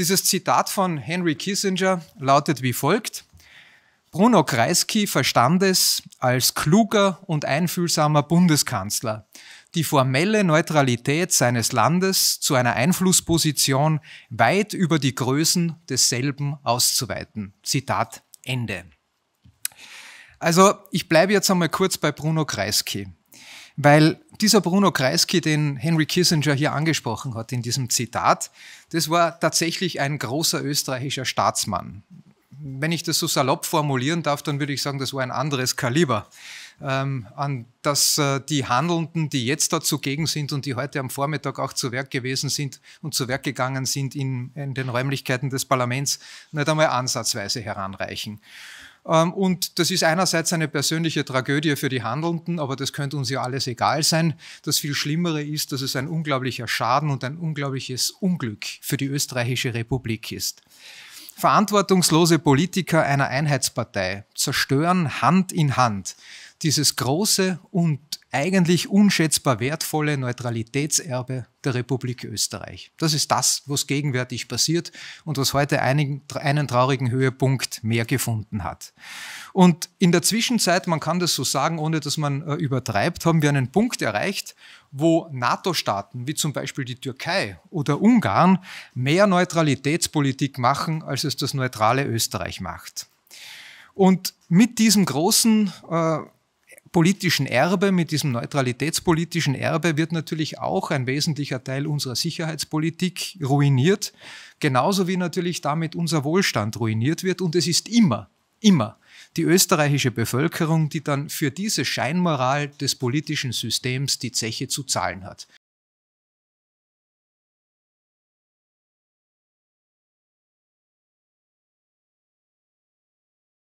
Dieses Zitat von Henry Kissinger lautet wie folgt. Bruno Kreisky verstand es als kluger und einfühlsamer Bundeskanzler, die formelle Neutralität seines Landes zu einer Einflussposition weit über die Größen desselben auszuweiten. Zitat Ende. Also ich bleibe jetzt einmal kurz bei Bruno Kreisky. Weil dieser Bruno Kreisky, den Henry Kissinger hier angesprochen hat in diesem Zitat, das war tatsächlich ein großer österreichischer Staatsmann. Wenn ich das so salopp formulieren darf, dann würde ich sagen, das war ein anderes Kaliber, ähm, an das äh, die Handelnden, die jetzt da zugegen sind und die heute am Vormittag auch zu Werk gewesen sind und zu Werk gegangen sind in, in den Räumlichkeiten des Parlaments, nicht einmal ansatzweise heranreichen. Ähm, und das ist einerseits eine persönliche Tragödie für die Handelnden, aber das könnte uns ja alles egal sein. Das viel Schlimmere ist, dass es ein unglaublicher Schaden und ein unglaubliches Unglück für die österreichische Republik ist. Verantwortungslose Politiker einer Einheitspartei zerstören Hand in Hand dieses große und eigentlich unschätzbar wertvolle Neutralitätserbe der Republik Österreich. Das ist das, was gegenwärtig passiert und was heute einen, einen traurigen Höhepunkt mehr gefunden hat. Und in der Zwischenzeit, man kann das so sagen, ohne dass man äh, übertreibt, haben wir einen Punkt erreicht, wo NATO-Staaten wie zum Beispiel die Türkei oder Ungarn mehr Neutralitätspolitik machen, als es das neutrale Österreich macht. Und mit diesem großen äh, politischen Erbe, mit diesem neutralitätspolitischen Erbe wird natürlich auch ein wesentlicher Teil unserer Sicherheitspolitik ruiniert, genauso wie natürlich damit unser Wohlstand ruiniert wird. Und es ist immer, immer die österreichische Bevölkerung, die dann für diese Scheinmoral des politischen Systems die Zeche zu zahlen hat.